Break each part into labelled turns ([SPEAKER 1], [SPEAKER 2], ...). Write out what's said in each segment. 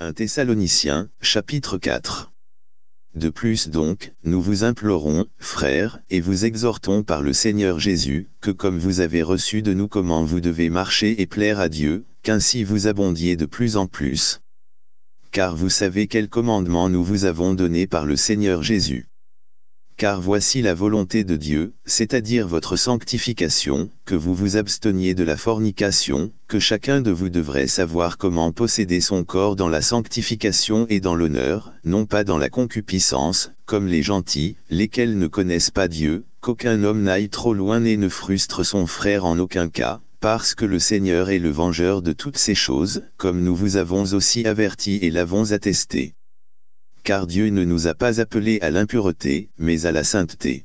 [SPEAKER 1] 1 Thessaloniciens, chapitre 4. De plus donc, nous vous implorons, frères, et vous exhortons par le Seigneur Jésus, que comme vous avez reçu de nous comment vous devez marcher et plaire à Dieu, qu'ainsi vous abondiez de plus en plus. Car vous savez quel commandement nous vous avons donné par le Seigneur Jésus. Car voici la volonté de Dieu, c'est-à-dire votre sanctification, que vous vous absteniez de la fornication, que chacun de vous devrait savoir comment posséder son corps dans la sanctification et dans l'honneur, non pas dans la concupiscence, comme les gentils, lesquels ne connaissent pas Dieu, qu'aucun homme n'aille trop loin et ne frustre son frère en aucun cas, parce que le Seigneur est le vengeur de toutes ces choses, comme nous vous avons aussi averti et l'avons attesté car Dieu ne nous a pas appelés à l'impureté, mais à la sainteté.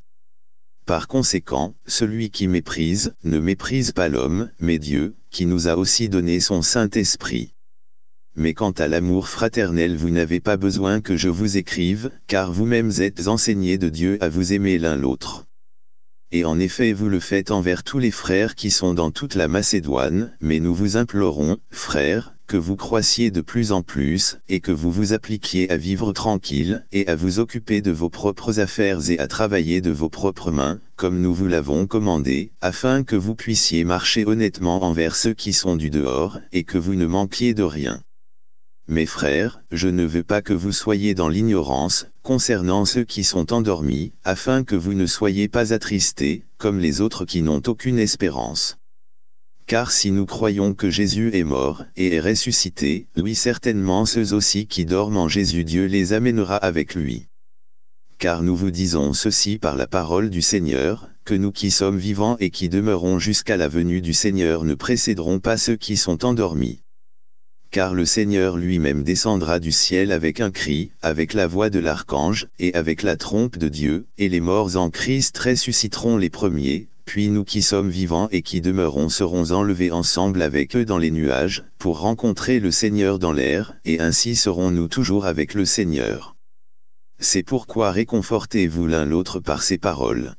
[SPEAKER 1] Par conséquent, celui qui méprise, ne méprise pas l'homme, mais Dieu, qui nous a aussi donné son Saint-Esprit. Mais quant à l'amour fraternel vous n'avez pas besoin que je vous écrive, car vous-mêmes êtes enseignés de Dieu à vous aimer l'un l'autre. Et en effet vous le faites envers tous les frères qui sont dans toute la Macédoine, mais nous vous implorons, frères, que vous croissiez de plus en plus, et que vous vous appliquiez à vivre tranquille, et à vous occuper de vos propres affaires et à travailler de vos propres mains, comme nous vous l'avons commandé, afin que vous puissiez marcher honnêtement envers ceux qui sont du dehors, et que vous ne manquiez de rien. Mes frères, je ne veux pas que vous soyez dans l'ignorance, concernant ceux qui sont endormis, afin que vous ne soyez pas attristés, comme les autres qui n'ont aucune espérance. Car si nous croyons que Jésus est mort et est ressuscité, lui certainement ceux aussi qui dorment en Jésus Dieu les amènera avec lui. Car nous vous disons ceci par la parole du Seigneur, que nous qui sommes vivants et qui demeurons jusqu'à la venue du Seigneur ne précéderons pas ceux qui sont endormis. Car le Seigneur lui-même descendra du ciel avec un cri, avec la voix de l'archange, et avec la trompe de Dieu, et les morts en Christ ressusciteront les premiers, puis nous qui sommes vivants et qui demeurons serons enlevés ensemble avec eux dans les nuages, pour rencontrer le Seigneur dans l'air, et ainsi serons-nous toujours avec le Seigneur. C'est pourquoi réconfortez-vous l'un l'autre par ces paroles.